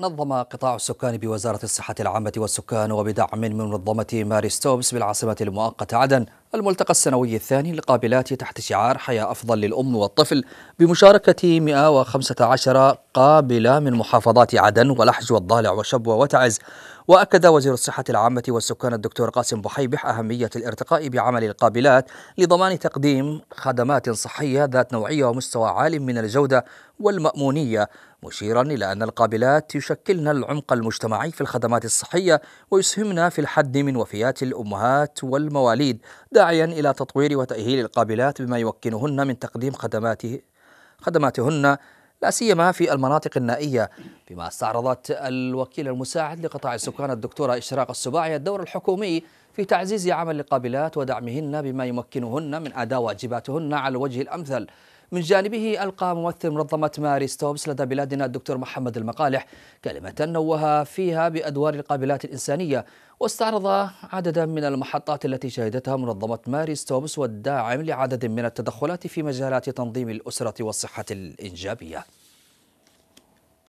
نظم قطاع السكان بوزارة الصحة العامة والسكان وبدعم من منظمة ماري ستوبس بالعاصمة المؤقتة عدن الملتقى السنوي الثاني للقابلات تحت شعار حياة أفضل للأم والطفل بمشاركة 115 قابلة من محافظات عدن ولحج والضالع وشبوة وتعز وأكد وزير الصحة العامة والسكان الدكتور قاسم بحيبح أهمية الارتقاء بعمل القابلات لضمان تقديم خدمات صحية ذات نوعية ومستوى عال من الجودة والمأمونية مشيرا إلى أن القابلات يشكلن العمق المجتمعي في الخدمات الصحية ويسهمن في الحد من وفيات الأمهات والمواليد داعيا إلى تطوير وتأهيل القابلات بما يمكنهن من تقديم خدماته خدماتهن لا سيما في المناطق النائية بما استعرضت الوكيل المساعد لقطاع السكان الدكتورة إشراق السباعي الدور الحكومي في تعزيز عمل القابلات ودعمهن بما يمكنهن من أداء واجباتهن على الوجه الأمثل من جانبه ألقى ممثل منظمة ماري ستوبس لدى بلادنا الدكتور محمد المقالح كلمة نوه فيها بأدوار القابلات الإنسانية واستعرض عددا من المحطات التي شهدتها منظمة ماري ستوبس والداعم لعدد من التدخلات في مجالات تنظيم الأسرة والصحة الإنجابية